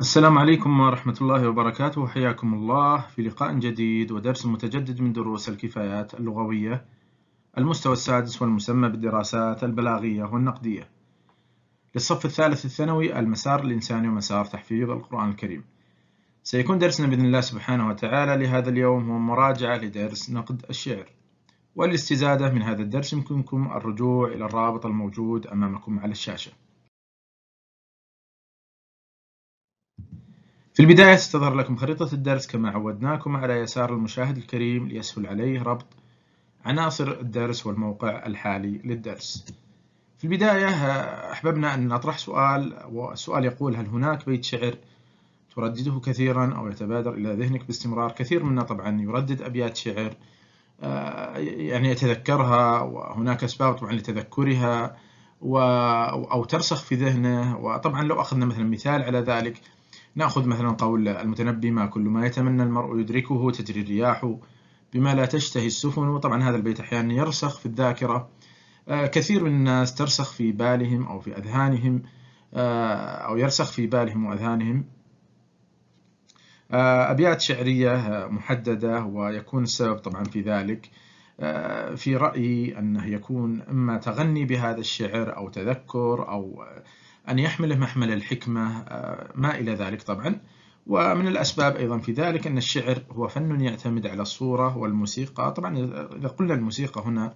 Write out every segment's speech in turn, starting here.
السلام عليكم ورحمة الله وبركاته حياكم الله في لقاء جديد ودرس متجدد من دروس الكفايات اللغوية المستوى السادس والمسمى بالدراسات البلاغية والنقدية للصف الثالث الثانوي المسار الإنساني ومسار تحفيظ القرآن الكريم سيكون درسنا بإذن الله سبحانه وتعالى لهذا اليوم هو مراجعة لدرس نقد الشعر والاستزادة من هذا الدرس يمكنكم الرجوع إلى الرابط الموجود أمامكم على الشاشة في البداية ستظهر لكم خريطة الدرس كما عودناكم على يسار المشاهد الكريم ليسهل عليه ربط عناصر الدرس والموقع الحالي للدرس في البداية أحببنا أن نطرح سؤال والسؤال يقول هل هناك بيت شعر تردده كثيرا أو يتبادر إلى ذهنك باستمرار كثير منا طبعا يردد أبيات شعر آه، يعني يتذكرها وهناك أسباب طبعا لتذكرها و... أو ترسخ في ذهنه وطبعا لو أخذنا مثلا مثال على ذلك نأخذ مثلا قول المتنبي ما كل ما يتمنى المرء يدركه تجري الرياح بما لا تشتهي السفن وطبعا هذا البيت أحيانا يرسخ في الذاكرة آه، كثير من الناس ترسخ في بالهم أو في أذهانهم آه، أو يرسخ في بالهم وأذهانهم آه، أبيات شعرية محددة ويكون السبب طبعا في ذلك في رأيي أنه يكون إما تغني بهذا الشعر أو تذكر أو أن يحمله محمل الحكمة آه، ما إلى ذلك طبعا ومن الأسباب أيضا في ذلك أن الشعر هو فن يعتمد على الصورة والموسيقى طبعا إذا قلنا الموسيقى هنا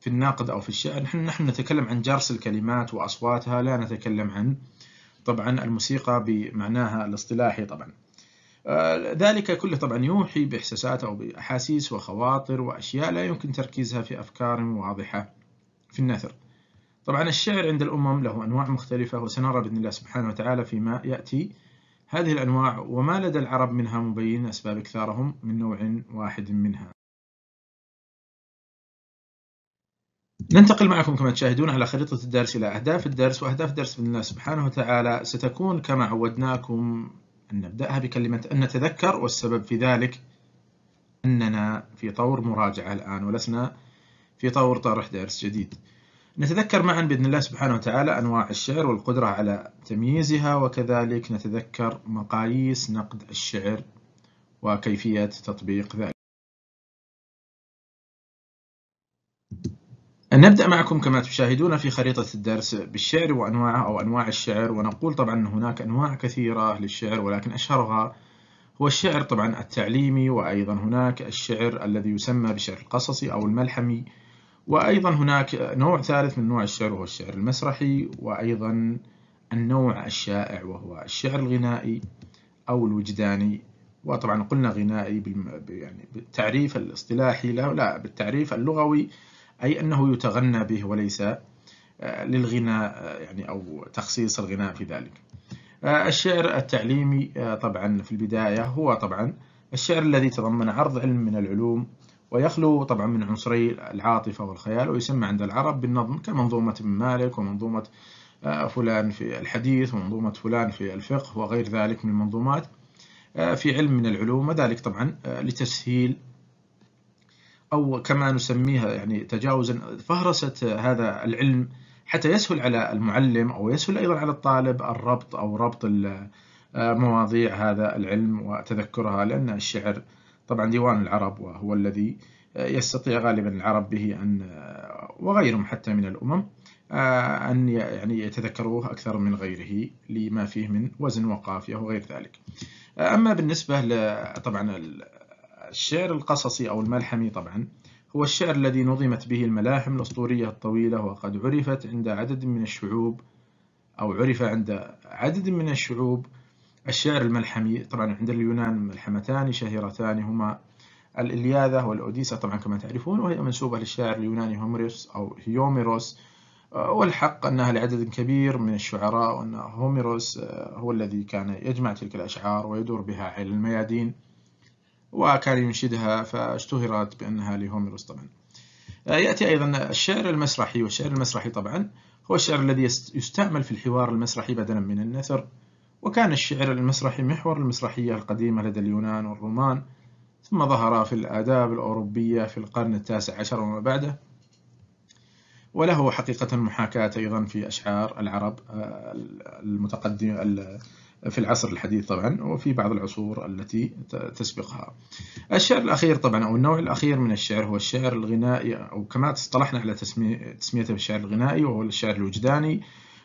في الناقد أو في الشعر نحن, نحن نتكلم عن جرس الكلمات وأصواتها لا نتكلم عن طبعا الموسيقى بمعناها الاصطلاحي طبعا آه، ذلك كله طبعا يوحي بإحساسات أو بأحاسيس وخواطر وأشياء لا يمكن تركيزها في أفكار واضحة في النثر طبعا الشعر عند الأمم له أنواع مختلفة وسنرى بإذن الله سبحانه وتعالى فيما يأتي هذه الأنواع وما لدى العرب منها مبين أسباب إكثارهم من نوع واحد منها ننتقل معكم كما تشاهدون على خريطة الدرس إلى أهداف الدرس وأهداف الدرس بإذن الله سبحانه وتعالى ستكون كما عودناكم أن نبدأها بكلمة أن نتذكر والسبب في ذلك أننا في طور مراجعة الآن ولسنا في طور طرح درس جديد نتذكر معا بإذن الله سبحانه وتعالى أنواع الشعر والقدرة على تمييزها وكذلك نتذكر مقاييس نقد الشعر وكيفية تطبيق ذلك نبدأ معكم كما تشاهدون في خريطة الدرس بالشعر وأنواعه أو أنواع الشعر ونقول طبعا أن هناك أنواع كثيرة للشعر ولكن أشهرها هو الشعر طبعا التعليمي وأيضا هناك الشعر الذي يسمى بشعر القصصي أو الملحمي وأيضا هناك نوع ثالث من نوع الشعر وهو الشعر المسرحي وأيضا النوع الشائع وهو الشعر الغنائي أو الوجداني وطبعا قلنا غنائي يعني بالتعريف الاصطلاحي له لا بالتعريف اللغوي أي أنه يتغنى به وليس آه، للغناء آه، يعني أو تخصيص الغناء في ذلك آه، الشعر التعليمي طبعا في البداية هو طبعا الشعر الذي تضمن عرض علم من العلوم ويخلو طبعا من عنصري العاطفة والخيال ويسمى عند العرب بالنظم كمنظومة ابن مالك ومنظومة آه، فلان في الحديث ومنظومة فلان في الفقه وغير ذلك من المنظومات آه، في علم من العلوم وذلك طبعا آه، لتسهيل أو كما نسميها يعني تجاوزا فهرسة هذا العلم حتى يسهل على المعلم أو يسهل أيضا على الطالب الربط أو ربط مواضيع هذا العلم وتذكرها لأن الشعر طبعا ديوان العرب وهو الذي يستطيع غالبا العرب به أن وغيرهم حتى من الأمم آه، أن يعني يتذكروه أكثر من غيره لما فيه من وزن وقافية وغير ذلك آه، أما بالنسبة طبعا الشعر القصصي أو الملحمي طبعا هو الشعر الذي نظمت به الملاحم الأسطورية الطويلة وقد عرفت عند عدد من الشعوب أو عرف عند عدد من الشعوب الشعر الملحمي طبعا عند اليونان ملحمتان شهيرتان هما الإلياذة والأوديسة طبعا كما تعرفون وهي منسوبة للشاعر اليوناني هوميروس أو هيوميروس والحق أنها لعدد كبير من الشعراء وأن هوميروس آه، هو الذي كان يجمع تلك الأشعار ويدور بها على الميادين وكان ينشدها فاشتهرت بأنها لهوميروس طبعا آه، يأتي أيضا الشعر المسرحي والشعر المسرحي طبعا هو الشعر الذي يستعمل في الحوار المسرحي بدلا من النثر وكان الشعر المسرحي محور المسرحية القديمة لدى اليونان والرومان ثم ظهر في الآداب الأوروبية في القرن التاسع عشر وما بعده وله حقيقة محاكاة أيضا في أشعار العرب آه، المتقدمة في العصر الحديث طبعا وفي بعض العصور التي تسبقها الشعر الأخير طبعا أو النوع الأخير من الشعر هو الشعر الغنائي أو كما اصطلحنا على تسميته بالشعر الغنائي وهو الشعر الوجداني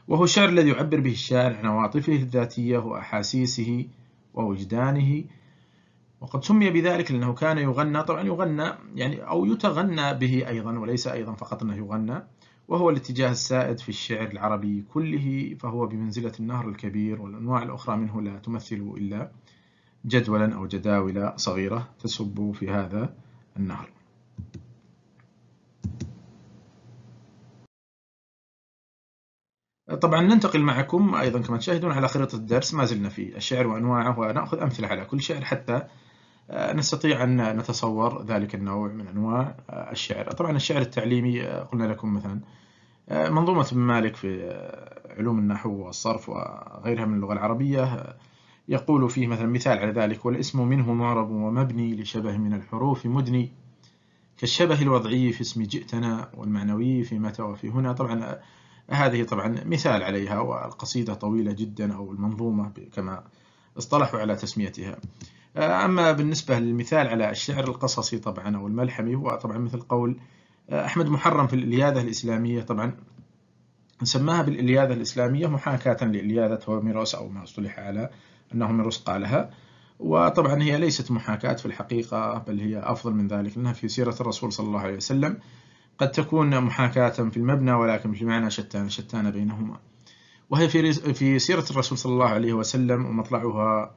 وهو الشعر الذي يعبر به الشاعر عن عواطفه الذاتية وأحاسيسه ووجدانه وقد سمي بذلك لأنه كان يغنى طبعا يغنى يعني أو يتغنى به أيضا وليس أيضا فقط أنه يغنى وهو الاتجاه السائد في الشعر العربي كله فهو بمنزلة النهر الكبير والأنواع الأخرى منه لا تمثل إلا جدولا أو جداول صغيرة تسب في هذا النهر طبعا ننتقل معكم أيضا كما تشاهدون على خريطة الدرس ما زلنا في الشعر وأنواعه ونأخذ أمثلة على كل شعر حتى آه، نستطيع أن نتصور ذلك النوع من أنواع آه، الشعر طبعا الشعر التعليمي آه، قلنا لكم مثلا منظومة ابن مالك في علوم النحو والصرف وغيرها من اللغة العربية يقول فيه مثلا مثال على ذلك والاسم منه معرب ومبني لشبه من الحروف مدني كالشبه الوضعي في اسم جئتنا والمعنوي في متى وفي هنا طبعا هذه طبعا مثال عليها والقصيدة طويلة جدا أو المنظومة كما اصطلحوا على تسميتها آه، أما بالنسبة للمثال على الشعر القصصي طبعا أو الملحمي هو طبعا مثل قول آه، أحمد محرم في الإلياذة الإسلامية طبعا سماها بالإلياذة الإسلامية محاكاة لإلياذة هوميروس أو ما اصطلح على أن هوميروس قالها وطبعا هي ليست محاكاة في الحقيقة بل هي أفضل من ذلك لأنها في سيرة الرسول صلى الله عليه وسلم قد تكون محاكاة في المبنى ولكن في المعنى شتان شتان بينهما وهي في في سيرة الرسول صلى الله عليه وسلم ومطلعها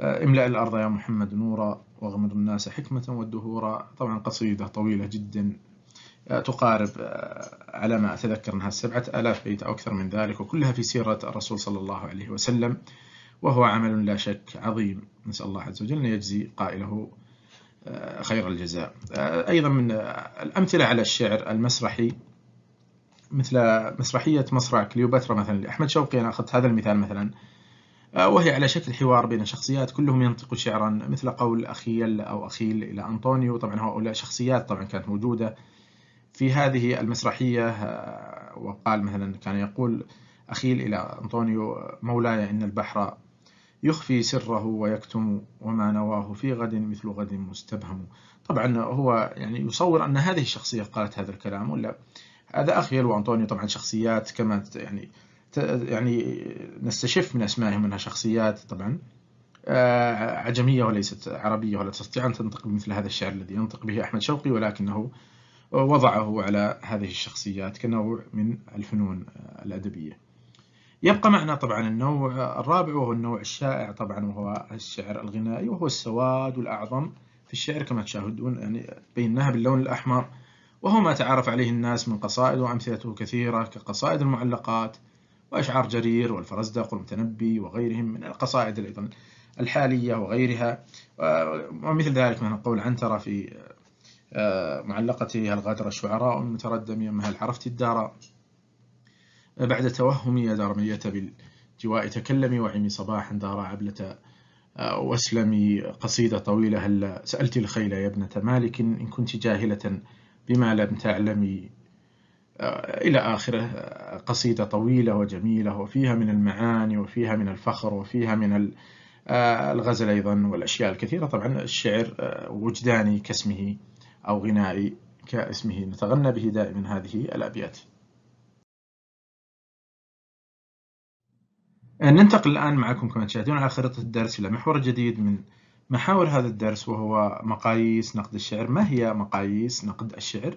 آه، املأ الأرض يا محمد نورا واغمر الناس حكمة والدهورا طبعا قصيدة طويلة جدا آه، تقارب آه، على ما أتذكر أنها سبعة آلاف بيت أو أكثر من ذلك وكلها في سيرة الرسول صلى الله عليه وسلم وهو عمل لا شك عظيم نسأل الله عز وجل أن يجزي قائله آه، خير الجزاء آه، أيضا من آه، الأمثلة على الشعر المسرحي مثل مسرحية مصرع كليوباترا مثلا لأحمد شوقي أنا أخذت هذا المثال مثلا وهي على شكل حوار بين شخصيات كلهم ينطق شعرا مثل قول أخيل أو أخيل إلى أنطونيو طبعا هؤلاء شخصيات طبعا كانت موجودة في هذه المسرحية وقال مثلا كان يقول أخيل إلى أنطونيو مولاي إن البحر يخفي سره ويكتم وما نواه في غد مثل غد مستبهم طبعا هو يعني يصور أن هذه الشخصية قالت هذا الكلام ولا هذا أخيل وأنطونيو طبعا شخصيات كما يعني يعني نستشف من أسمائهم أنها شخصيات طبعا آه، عجمية وليست عربية ولا تستطيع أن تنطق بمثل هذا الشعر الذي ينطق به أحمد شوقي ولكنه وضعه على هذه الشخصيات كنوع من الفنون الأدبية يبقى معنا طبعا النوع الرابع وهو النوع الشائع طبعا وهو الشعر الغنائي وهو السواد الأعظم في الشعر كما تشاهدون يعني بيناها باللون الأحمر وهو ما تعرف عليه الناس من قصائد وأمثلته كثيرة كقصائد المعلقات وأشعار جرير والفرزدق والمتنبي وغيرهم من القصائد أيضا الحالية وغيرها ومثل ذلك من قول عنترة في آه، معلقته هل غادر الشعراء المتردم يمها عرفت الدار بعد توهمي دارمية بالجواء تكلمي وعمي صباحا دار عبلة آه، واسلمي قصيدة طويلة هل سألت الخيل يا ابنة مالك إن كنت جاهلة بما لم تعلمي آه، إلى آخره آه، قصيدة طويلة وجميلة وفيها من المعاني وفيها من الفخر وفيها من الغزل أيضا والأشياء الكثيرة طبعا الشعر وجداني كاسمه أو غنائي كاسمه نتغنى به دائما هذه الأبيات آه، ننتقل الآن معكم كما تشاهدون على خريطة الدرس إلى محور جديد من محاور هذا الدرس وهو مقاييس نقد الشعر ما هي مقاييس نقد الشعر؟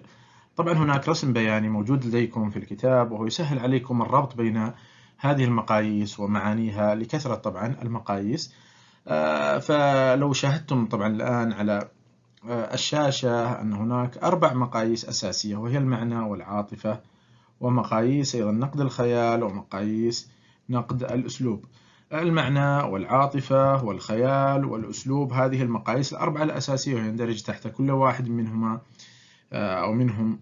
طبعا هناك رسم بياني موجود لديكم في الكتاب وهو يسهل عليكم الربط بين هذه المقاييس ومعانيها لكثرة طبعا المقاييس آه، فلو شاهدتم طبعا الآن على آه، الشاشة أن هناك أربع مقاييس أساسية وهي المعنى والعاطفة ومقاييس أيضا نقد الخيال ومقاييس نقد الأسلوب المعنى والعاطفة والخيال والأسلوب هذه المقاييس الأربعة الأساسية ويندرج يعني تحت كل واحد منهما آه، أو منهم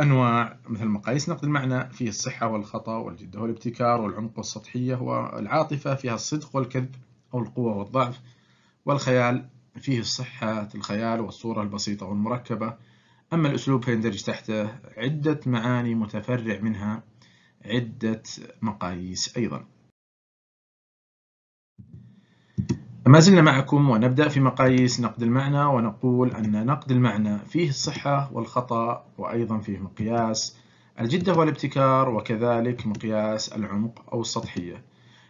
أنواع مثل مقاييس نقد المعنى فيه الصحة والخطأ والجدة والابتكار والعمق والسطحية والعاطفة فيها الصدق والكذب أو القوة والضعف والخيال فيه الصحة الخيال والصورة البسيطة والمركبة أما الأسلوب فيندرج تحته عدة معاني متفرع منها عدة مقاييس أيضا ما زلنا معكم ونبدأ في مقاييس نقد المعنى ونقول أن نقد المعنى فيه الصحة والخطأ وأيضا فيه مقياس الجدة والابتكار وكذلك مقياس العمق أو السطحية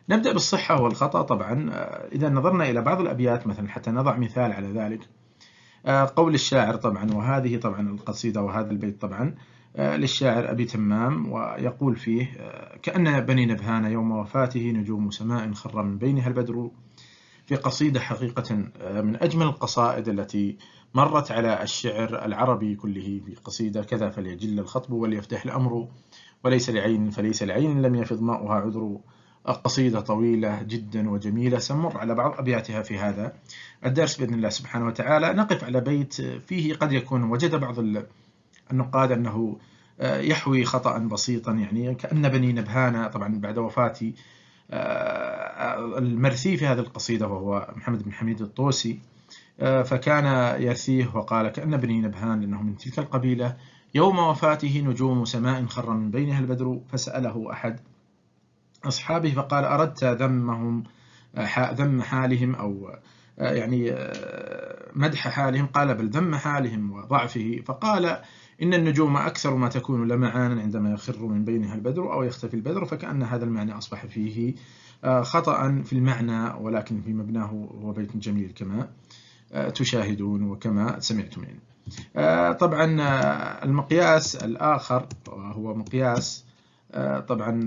نبدأ بالصحة والخطأ طبعا إذا نظرنا إلى بعض الأبيات مثلا حتى نضع مثال على ذلك آه، قول الشاعر طبعا وهذه طبعا القصيدة وهذا البيت طبعا آه، للشاعر أبي تمام ويقول فيه آه، كأن بني نبهان يوم وفاته نجوم سماء خر من بينها البدر في قصيدة حقيقة آه، من أجمل القصائد التي مرت على الشعر العربي كله في قصيدة كذا فليجل الخطب وليفتح الأمر وليس لعين فليس لعين لم يفض ماؤها عذر قصيدة طويلة جدا وجميلة سنمر على بعض أبياتها في هذا الدرس بإذن الله سبحانه وتعالى نقف على بيت فيه قد يكون وجد بعض النقاد أنه آه، يحوي خطأ بسيطا يعني كأن بني نبهانة طبعا بعد وفاة آه، المرثي في هذه القصيدة وهو محمد بن حميد الطوسي آه، فكان يرثيه وقال كأن بني نبهان لأنه من تلك القبيلة يوم وفاته نجوم سماء خر من بينها البدر فسأله أحد أصحابه فقال أردت ذمهم ذم حالهم أو يعني مدح حالهم قال بل ذم حالهم وضعفه فقال إن النجوم أكثر ما تكون لمعانا عندما يخر من بينها البدر أو يختفي البدر فكأن هذا المعنى أصبح فيه آه، خطأ في المعنى ولكن في مبناه هو بيت جميل كما آه، تشاهدون وكما سمعتم يعني. طبعا المقياس الآخر هو مقياس طبعا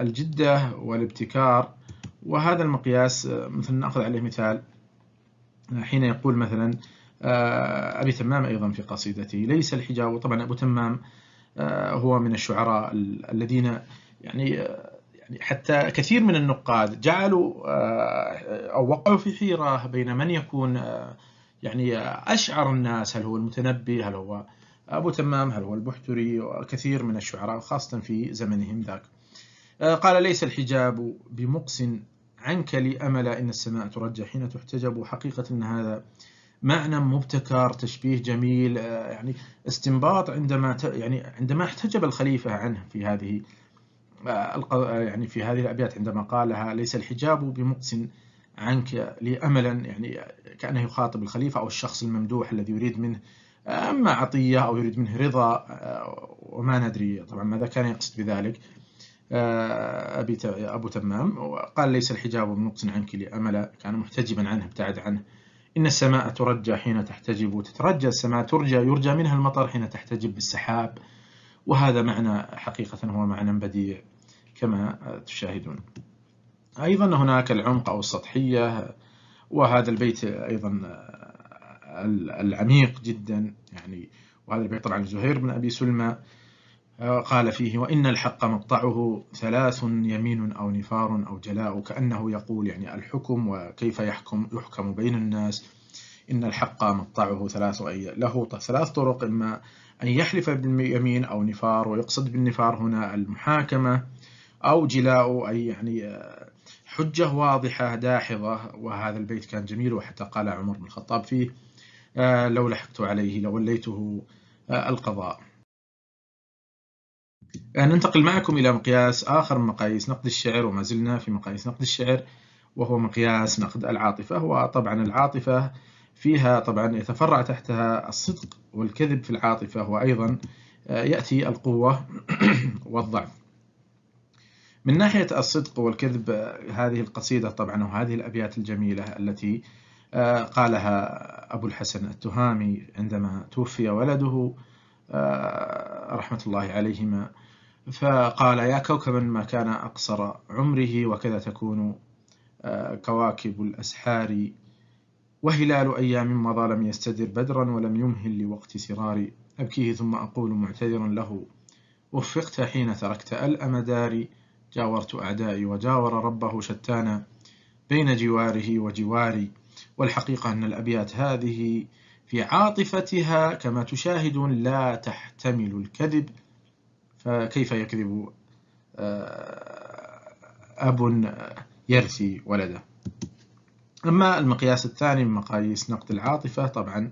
الجدة والابتكار وهذا المقياس مثلا نأخذ عليه مثال حين يقول مثلا آه، أبي تمام أيضا في قصيدته ليس الحجاب طبعا أبو تمام آه، هو من الشعراء الذين يعني آه، يعني حتى كثير من النقاد جعلوا أو وقعوا في حيرة بين من يكون يعني أشعر الناس هل هو المتنبي هل هو أبو تمام هل هو البحتري وكثير من الشعراء خاصة في زمنهم ذاك قال ليس الحجاب بمقص عنك لامل إن السماء ترجى حين تحتجب حقيقة أن هذا معنى مبتكر تشبيه جميل آه، يعني استنباط عندما يعني عندما احتجب الخليفة عنه في هذه آه، آه، يعني في هذه الأبيات عندما قالها ليس الحجاب بمقص عنك لي أملا يعني كأنه يخاطب الخليفة أو الشخص الممدوح الذي يريد منه أما عطية أو يريد منه رضا وما ندري طبعا ماذا كان يقصد بذلك أبي أبو تمام وقال ليس الحجاب بمقص عنك لي أملا كان محتجبا عنه ابتعد عنه إن السماء ترجى حين تحتجب وتترجى السماء ترجى يرجى منها المطر حين تحتجب بالسحاب وهذا معنى حقيقة هو معنى بديع كما تشاهدون أيضا هناك العمق أو السطحية وهذا البيت أيضا العميق جدا يعني وهذا البيت طبعا زهير بن أبي سلمى قال فيه وإن الحق مقطعه ثلاث يمين أو نفار أو جلاء كأنه يقول يعني الحكم وكيف يحكم يحكم بين الناس إن الحق مقطعه ثلاث أي له ثلاث طرق إما أن يحلف باليمين أو نفار ويقصد بالنفار هنا المحاكمة أو جلاء أي يعني آه، حجة واضحة داحضة وهذا البيت كان جميل وحتى قال عمر بن الخطاب فيه آه، لو لحقت عليه لوليته آه، القضاء يعني ننتقل معكم إلى مقياس آخر من مقاييس نقد الشعر وما زلنا في مقاييس نقد الشعر وهو مقياس نقد العاطفة وطبعا العاطفة فيها طبعا يتفرع تحتها الصدق والكذب في العاطفة وأيضا آه، يأتي القوة والضعف من ناحية الصدق والكذب آه، هذه القصيدة طبعا وهذه الأبيات الجميلة التي آه، قالها أبو الحسن التهامي عندما توفي ولده آه، رحمة الله عليهما فقال يا كوكبا ما كان أقصر عمره وكذا تكون آه، كواكب الأسحار وهلال أيام مضى لم يستدر بدرا ولم يمهل لوقت سراري أبكيه ثم أقول معتذرا له وفقت حين تركت ألأم داري جاورت أعدائي وجاور ربه شتانا بين جواره وجواري والحقيقة أن الأبيات هذه في عاطفتها كما تشاهد لا تحتمل الكذب فكيف يكذب آه، أب يرثي ولده أما المقياس الثاني من مقاييس نقد العاطفة طبعا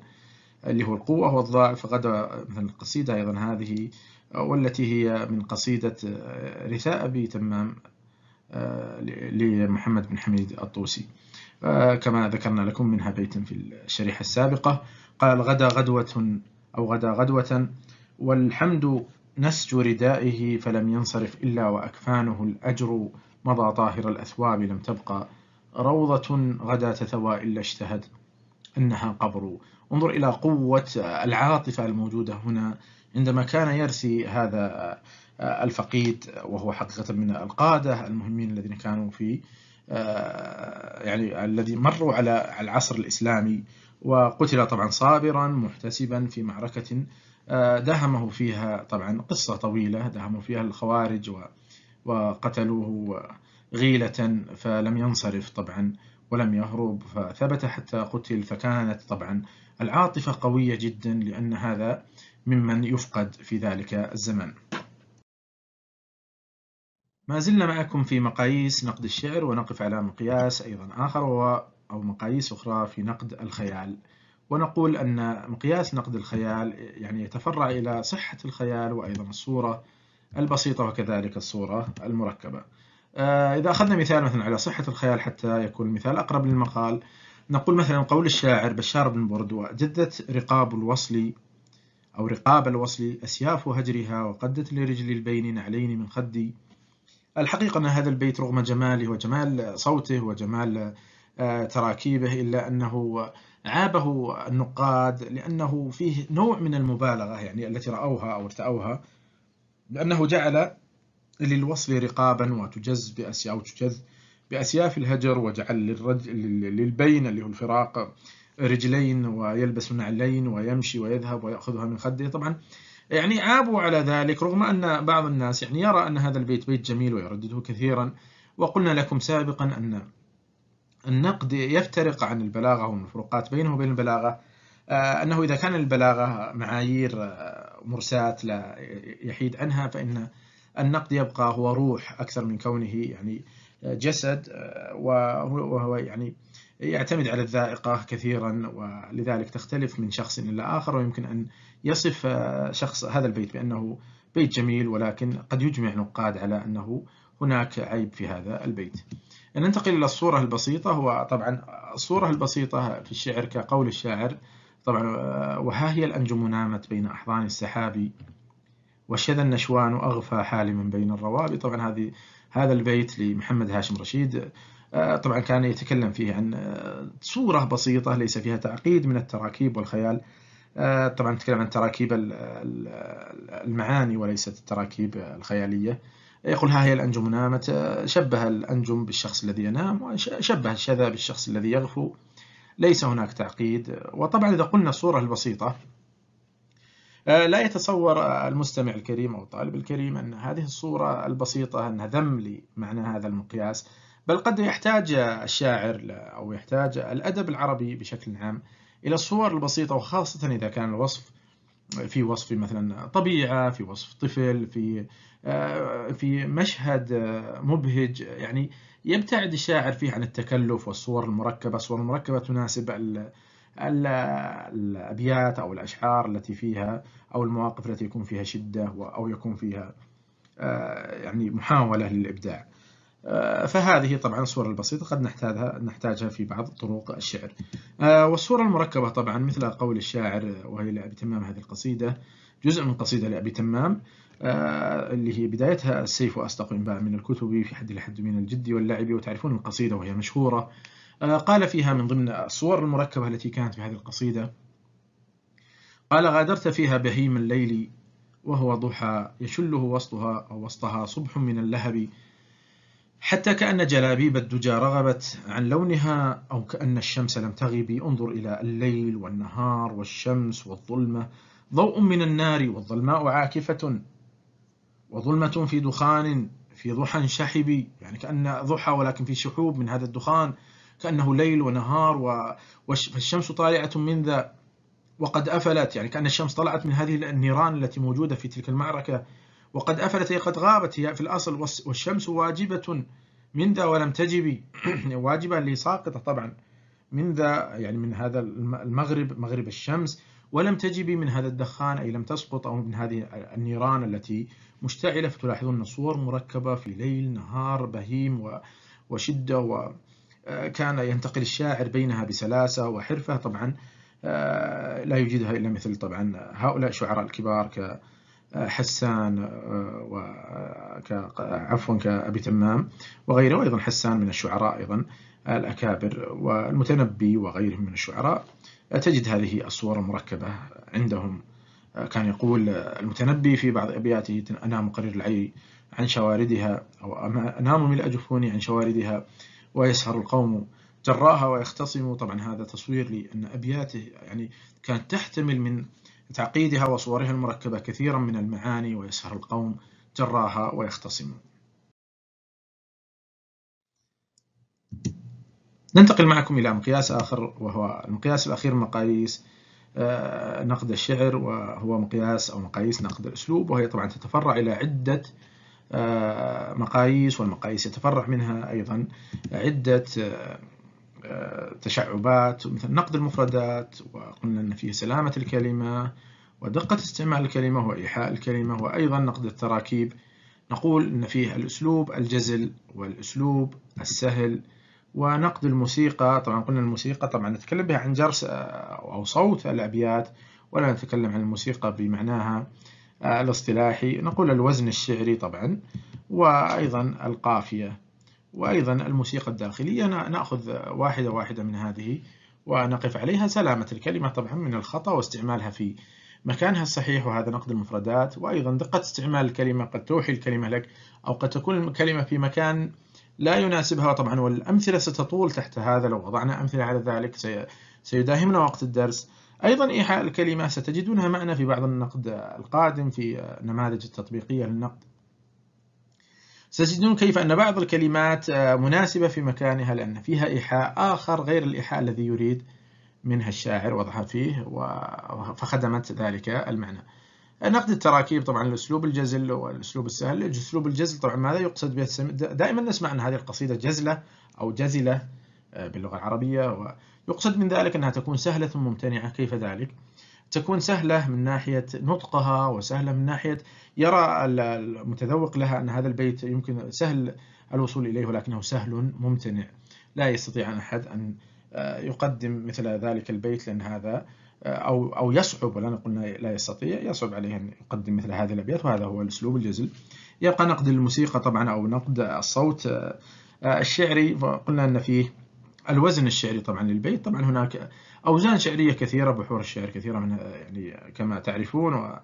اللي هو القوة والضعف فقد مثلا القصيدة أيضا هذه والتي هي من قصيدة آه، رثاء أبي تمام آه، لمحمد بن حميد الطوسي كما ذكرنا لكم منها بيت في الشريحة السابقة قال غدا غدوة أو غدا غدوة والحمد نسج ردائه فلم ينصرف إلا وأكفانه الأجر مضى طاهر الأثواب لم تبقى روضة غدا تثوى إلا اجتهد أنها قبر انظر إلى قوة العاطفة الموجودة هنا عندما كان يرسي هذا الفقيد وهو حقيقة من القادة المهمين الذين كانوا في آه، يعني الذي مروا على العصر الإسلامي وقتل طبعا صابرا محتسبا في معركة آه، دهمه فيها طبعا قصة طويلة داهموا فيها الخوارج وقتلوه غيلة فلم ينصرف طبعا ولم يهرب فثبت حتى قتل فكانت طبعا العاطفة قوية جدا لأن هذا ممن يفقد في ذلك الزمن ما زلنا معكم في مقاييس نقد الشعر ونقف على مقياس أيضا آخر وهو أو مقاييس أخرى في نقد الخيال ونقول أن مقياس نقد الخيال يعني يتفرع إلى صحة الخيال وأيضا الصورة البسيطة وكذلك الصورة المركبة آه، إذا أخذنا مثال مثلا على صحة الخيال حتى يكون المثال أقرب للمقال نقول مثلا قول الشاعر بشار بن بردوى جدت رقاب الوصل أو رقاب الوصل أسياف هجرها وقدت لرجل البين نعلين من خدي الحقيقة أن هذا البيت رغم جماله وجمال صوته وجمال آه، تراكيبه إلا أنه عابه النقاد لأنه فيه نوع من المبالغة يعني التي رأوها أو ارتأوها لأنه جعل للوصل رقابا وتجز بأسياف تجز بأسياف الهجر وجعل للرجل للبين اللي هو الفراق رجلين ويلبس نعلين ويمشي ويذهب ويأخذها من خده طبعا يعني عابوا على ذلك رغم أن بعض الناس يعني يرى أن هذا البيت بيت جميل ويردده كثيرا وقلنا لكم سابقا أن النقد يفترق عن البلاغة والمفروقات بينه وبين البلاغة آه، أنه إذا كان البلاغة معايير آه، مرساة لا يحيد عنها فإن النقد يبقى هو روح أكثر من كونه يعني جسد آه، وهو يعني يعتمد على الذائقة كثيرا ولذلك تختلف من شخص إلى آخر ويمكن أن يصف شخص هذا البيت بأنه بيت جميل ولكن قد يجمع نقاد على أنه هناك عيب في هذا البيت يعني ننتقل إلى الصورة البسيطة هو طبعا الصورة البسيطة في الشعر كقول الشاعر طبعا آه، وها هي الأنجم نامت بين أحضان السحاب وشذا النشوان أغفى حال من بين الروابي طبعا هذه هذا البيت لمحمد هاشم رشيد آه، طبعا كان يتكلم فيه عن آه، صورة بسيطة ليس فيها تعقيد من التراكيب والخيال طبعا نتكلم عن تراكيب المعاني وليست التراكيب الخيالية يقول ها هي الأنجم نامت شبه الأنجم بالشخص الذي ينام وشبه الشذا بالشخص الذي يغفو ليس هناك تعقيد وطبعا إذا قلنا الصورة البسيطة آه، لا يتصور المستمع الكريم أو الطالب الكريم أن هذه الصورة البسيطة أنها ذم لمعنى هذا المقياس بل قد يحتاج الشاعر أو يحتاج الأدب العربي بشكل عام إلى الصور البسيطة وخاصة إذا كان الوصف في وصف مثلا طبيعة في وصف طفل في آه، في مشهد آه، مبهج آه، يعني يبتعد الشاعر فيه عن التكلف والصور المركبة الصور المركبة تناسب الأبيات أو الأشعار التي فيها أو المواقف التي يكون فيها شدة أو يكون فيها يعني محاولة للإبداع آه، فهذه طبعا الصورة البسيطة قد نحتاجها نحتاجها في بعض طرق الشعر آه، والصورة المركبة طبعا مثل قول الشاعر وهي لأبي تمام هذه القصيدة جزء من قصيدة لأبي تمام آه، اللي هي بدايتها السيف أصدق إنباء من الكتب في حد لحد من الجد واللعب وتعرفون القصيدة وهي مشهورة قال فيها من ضمن الصور المركبة التي كانت في هذه القصيدة قال غادرت فيها بهيم الليل وهو ضحى يشله وسطها أو وسطها صبح من اللهب حتى كأن جلابيب الدجى رغبت عن لونها أو كأن الشمس لم تغب انظر إلى الليل والنهار والشمس والظلمة ضوء من النار والظلماء عاكفة وظلمة في دخان في ضحى شحبي يعني كأن ضحى ولكن في شحوب من هذا الدخان كأنه ليل ونهار والشمس طالعة من ذا وقد أفلت يعني كأن الشمس طلعت من هذه النيران التي موجودة في تلك المعركة وقد أفلت أي قد غابت هي في الأصل والشمس واجبة من ذا ولم تجبي واجبة لساقطة طبعا من ذا يعني من هذا المغرب مغرب الشمس ولم تجبي من هذا الدخان أي لم تسقط أو من هذه النيران التي مشتعلة فتلاحظون صور مركبة في ليل نهار بهيم وشدة وكان آه، ينتقل الشاعر بينها بسلاسة وحرفة طبعا آه، لا يجدها إلا مثل طبعا هؤلاء الشعراء الكبار ك حسان آه، آه، عفوا كأبي تمام وغيره وأيضا حسان من الشعراء أيضا الأكابر والمتنبي وغيرهم من الشعراء تجد هذه الصور المركبة عندهم كان يقول المتنبي في بعض أبياته أنا مقرر العي عن شواردها أو أنام ملء جفوني عن شواردها ويسهر القوم جراها ويختصموا طبعا هذا تصوير لأن أبياته يعني كانت تحتمل من تعقيدها وصورها المركبة كثيرا من المعاني ويسهر القوم جراها ويختصمون ننتقل معكم إلى مقياس آخر وهو المقياس الأخير من مقاييس آه، نقد الشعر وهو مقياس أو مقاييس نقد الأسلوب وهي طبعا تتفرع إلى عدة آه، مقاييس والمقاييس يتفرع منها أيضا عدة آه، آه، تشعبات مثل نقد المفردات وقلنا أن فيه سلامة الكلمة ودقة استعمال الكلمة وإيحاء الكلمة وأيضا نقد التراكيب نقول أن فيه الأسلوب الجزل والأسلوب السهل ونقد الموسيقى طبعا قلنا الموسيقى طبعا نتكلم بها عن جرس آه، أو صوت الأبيات ولا نتكلم عن الموسيقى بمعناها آه، الاصطلاحي نقول الوزن الشعري طبعا وأيضا القافية وأيضا الموسيقى الداخلية نأخذ واحدة واحدة من هذه ونقف عليها سلامة الكلمة طبعا من الخطأ واستعمالها في مكانها الصحيح وهذا نقد المفردات وأيضا دقة استعمال الكلمة قد توحي الكلمة لك أو قد تكون الكلمة في مكان لا يناسبها طبعا والأمثلة ستطول تحت هذا لو وضعنا أمثلة على ذلك سيداهمنا وقت الدرس أيضا إيحاء الكلمة ستجدونها معنا في بعض النقد القادم في نماذج التطبيقية للنقد ستجدون كيف أن بعض الكلمات آه، مناسبة في مكانها لأن فيها إيحاء آخر غير الإيحاء الذي يريد منها الشاعر وضعها فيه فخدمت ذلك المعنى آه، نقد التراكيب طبعا الأسلوب الجزل والأسلوب السهل أسلوب الجزل طبعا ماذا يقصد به دائما نسمع أن هذه القصيدة جزلة أو جزلة آه، باللغة العربية ويقصد من ذلك أنها تكون سهلة ممتنعة كيف ذلك؟ تكون سهلة من ناحية نطقها وسهلة من ناحية يرى المتذوق لها أن هذا البيت يمكن سهل الوصول إليه ولكنه سهل ممتنع لا يستطيع أحد أن آه، يقدم مثل ذلك البيت لأن هذا آه، أو أو يصعب ولا قلنا لا يستطيع يصعب عليه أن يقدم مثل هذه الأبيات وهذا هو الأسلوب الجزل يبقى نقد الموسيقى طبعا أو نقد الصوت آه، الشعري قلنا أن فيه الوزن الشعري طبعا للبيت طبعا هناك أوزان شعرية كثيرة بحور الشعر كثيرة منها يعني كما تعرفون و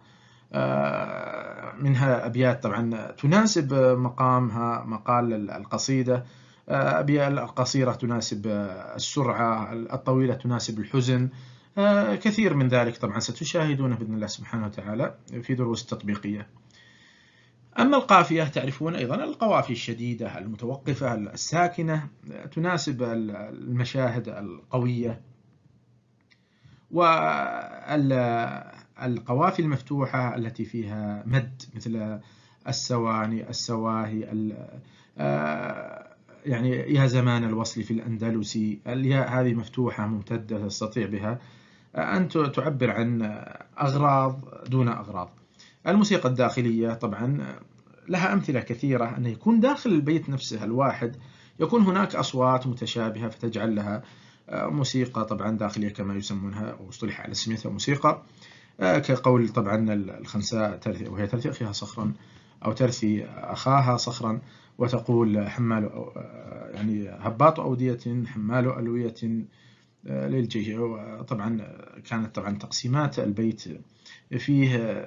آه، منها أبيات طبعا تناسب مقامها مقال القصيدة آه، أبيات القصيرة تناسب السرعة الطويلة تناسب الحزن آه، كثير من ذلك طبعا ستشاهدونه بإذن الله سبحانه وتعالى في دروس تطبيقية أما القافية تعرفون أيضا القوافي الشديدة المتوقفة الساكنة تناسب المشاهد القوية والقوافي المفتوحة التي فيها مد مثل السواني السواهي آه، يعني يا زمان الوصل في الأندلسي الياء هذه مفتوحة ممتدة تستطيع بها آه، أن تعبر عن أغراض دون أغراض الموسيقى الداخلية طبعا لها أمثلة كثيرة أن يكون داخل البيت نفسه الواحد يكون هناك أصوات متشابهة فتجعل لها آه، موسيقى طبعا داخلية كما يسمونها اصطلح على اسميتها موسيقى آه، كقول طبعا الخنساء ترثي وهي ترثي أخيها صخرا أو ترثي أخاها صخرا وتقول حمال آه، يعني هباط أودية حمال ألوية للجيش طبعا كانت طبعا تقسيمات البيت فيه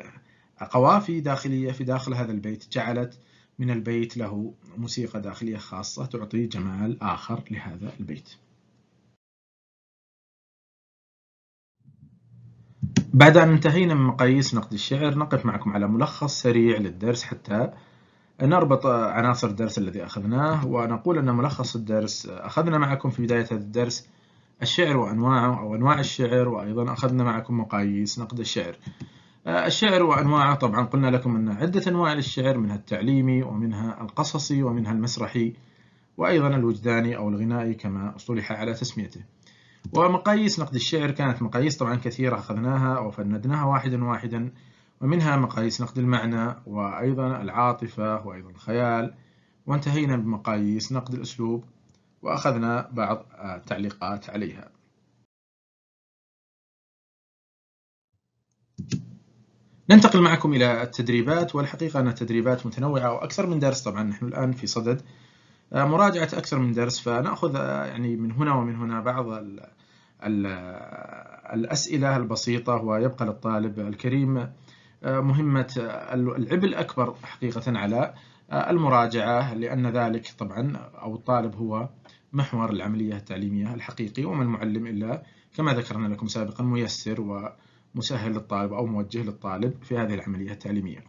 قوافي داخلية في داخل هذا البيت جعلت من البيت له موسيقى داخلية خاصة تعطي جمال آخر لهذا البيت بعد أن انتهينا من مقاييس نقد الشعر نقف معكم على ملخص سريع للدرس حتى نربط عناصر الدرس الذي أخذناه ونقول أن ملخص الدرس أخذنا معكم في بداية هذا الدرس الشعر وأنواعه أو أنواع الشعر وأيضا أخذنا معكم مقاييس نقد الشعر آه، الشعر وأنواعه طبعا قلنا لكم أن عدة أنواع للشعر منها التعليمي ومنها القصصي ومنها المسرحي وأيضا الوجداني أو الغنائي كما اصطلح على تسميته ومقاييس نقد الشعر كانت مقاييس طبعا كثيرة أخذناها وفندناها واحدا واحدا ومنها مقاييس نقد المعنى وأيضا العاطفة وأيضا الخيال وانتهينا بمقاييس نقد الأسلوب وأخذنا بعض التعليقات آه، عليها ننتقل معكم إلى التدريبات والحقيقة أن التدريبات متنوعة وأكثر من درس طبعا نحن الآن في صدد مراجعة أكثر من درس فنأخذ يعني من هنا ومن هنا بعض الـ الـ الأسئلة البسيطة ويبقى للطالب الكريم مهمة العبء الأكبر حقيقة على المراجعة لأن ذلك طبعا أو الطالب هو محور العملية التعليمية الحقيقي وما المعلم إلا كما ذكرنا لكم سابقا ميسر و. مسهل للطالب أو موجه للطالب في هذه العملية التعليمية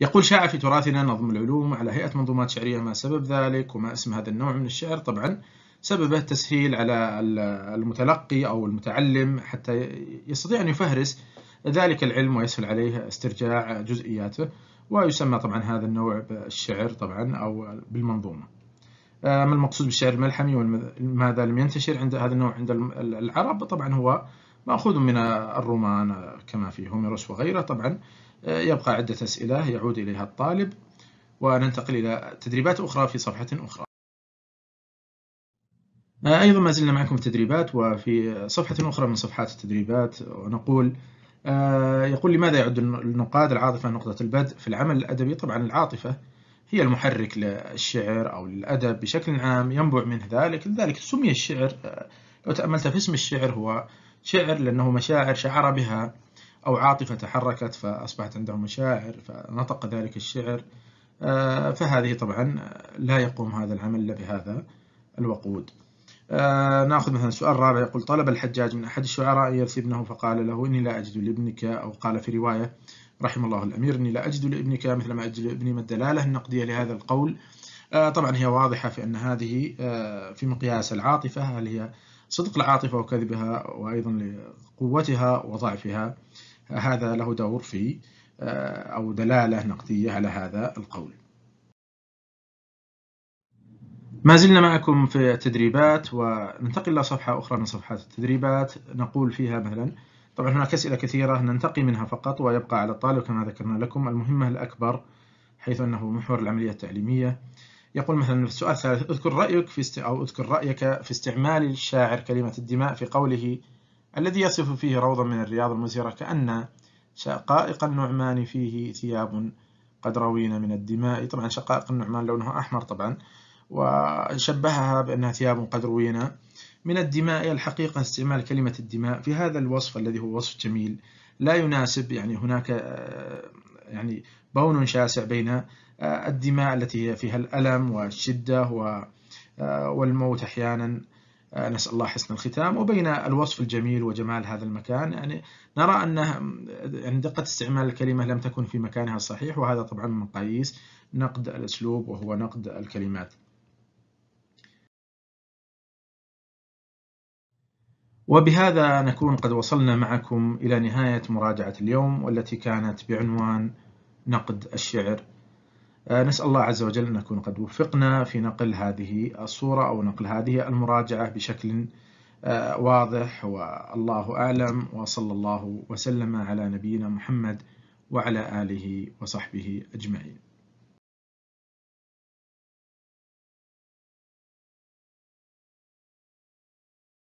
يقول شاع في تراثنا نظم العلوم على هيئة منظومات شعرية ما سبب ذلك وما اسم هذا النوع من الشعر طبعا سببه التسهيل على المتلقي أو المتعلم حتى يستطيع أن يفهرس ذلك العلم ويسهل عليه استرجاع جزئياته ويسمى طبعا هذا النوع بالشعر طبعا أو بالمنظومة آه، ما المقصود بالشعر الملحمي وماذا لم ينتشر عند هذا النوع عند العرب طبعا هو مأخوذ من الرومان كما في هوميروس وغيره طبعا آه، يبقى عدة أسئلة يعود إليها الطالب وننتقل إلى تدريبات أخرى في صفحة أخرى آه، أيضا ما زلنا معكم التدريبات وفي صفحة أخرى من صفحات التدريبات ونقول آه، يقول لماذا يعد النقاد العاطفة نقطة البدء في العمل الأدبي طبعا العاطفة هي المحرك للشعر أو للأدب بشكل عام ينبع من ذلك لذلك سمي الشعر لو تأملت في اسم الشعر هو شعر لأنه مشاعر شعر بها أو عاطفة تحركت فأصبحت عنده مشاعر فنطق ذلك الشعر آه، فهذه طبعا لا يقوم هذا العمل إلا بهذا الوقود آه، ناخذ مثلا سؤال رابع يقول طلب الحجاج من أحد الشعراء أن يرثي ابنه فقال له إني لا أجد لابنك أو قال في رواية رحم الله الأمير إني لا أجد لابنك مثل ما أجد لابني ما الدلالة النقدية لهذا القول آه، طبعا هي واضحة في أن هذه في مقياس العاطفة هل هي صدق العاطفة وكذبها وأيضا لقوتها وضعفها هذا له دور في آه، أو دلالة نقدية على هذا القول ما زلنا معكم في التدريبات وننتقل إلى صفحة أخرى من صفحات التدريبات نقول فيها مثلا طبعا هناك أسئلة كثيرة ننتقي منها فقط ويبقى على الطالب كما ذكرنا لكم المهمة الأكبر حيث أنه محور العملية التعليمية يقول مثلا في السؤال الثالث اذكر رأيك في است... أو اذكر رأيك في استعمال الشاعر كلمة الدماء في قوله الذي يصف فيه روضا من الرياض المزهرة كأن شقائق النعمان فيه ثياب قد روينا من الدماء طبعا شقائق النعمان لونها أحمر طبعا وشبهها بأنها ثياب قد روينا من الدماء الحقيقة استعمال كلمة الدماء في هذا الوصف الذي هو وصف جميل لا يناسب يعني هناك آه، يعني بون شاسع بين آه، الدماء التي فيها الألم والشدة آه، والموت أحيانا آه، نسأل الله حسن الختام وبين الوصف الجميل وجمال هذا المكان يعني نرى أن يعني دقة استعمال الكلمة لم تكن في مكانها الصحيح وهذا طبعا من مقاييس نقد الأسلوب وهو نقد الكلمات وبهذا نكون قد وصلنا معكم إلى نهاية مراجعة اليوم والتي كانت بعنوان نقد الشعر آه، نسأل الله عز وجل أن نكون قد وفقنا في نقل هذه الصورة أو نقل هذه المراجعة بشكل آه، واضح والله أعلم وصلى الله وسلم على نبينا محمد وعلى آله وصحبه أجمعين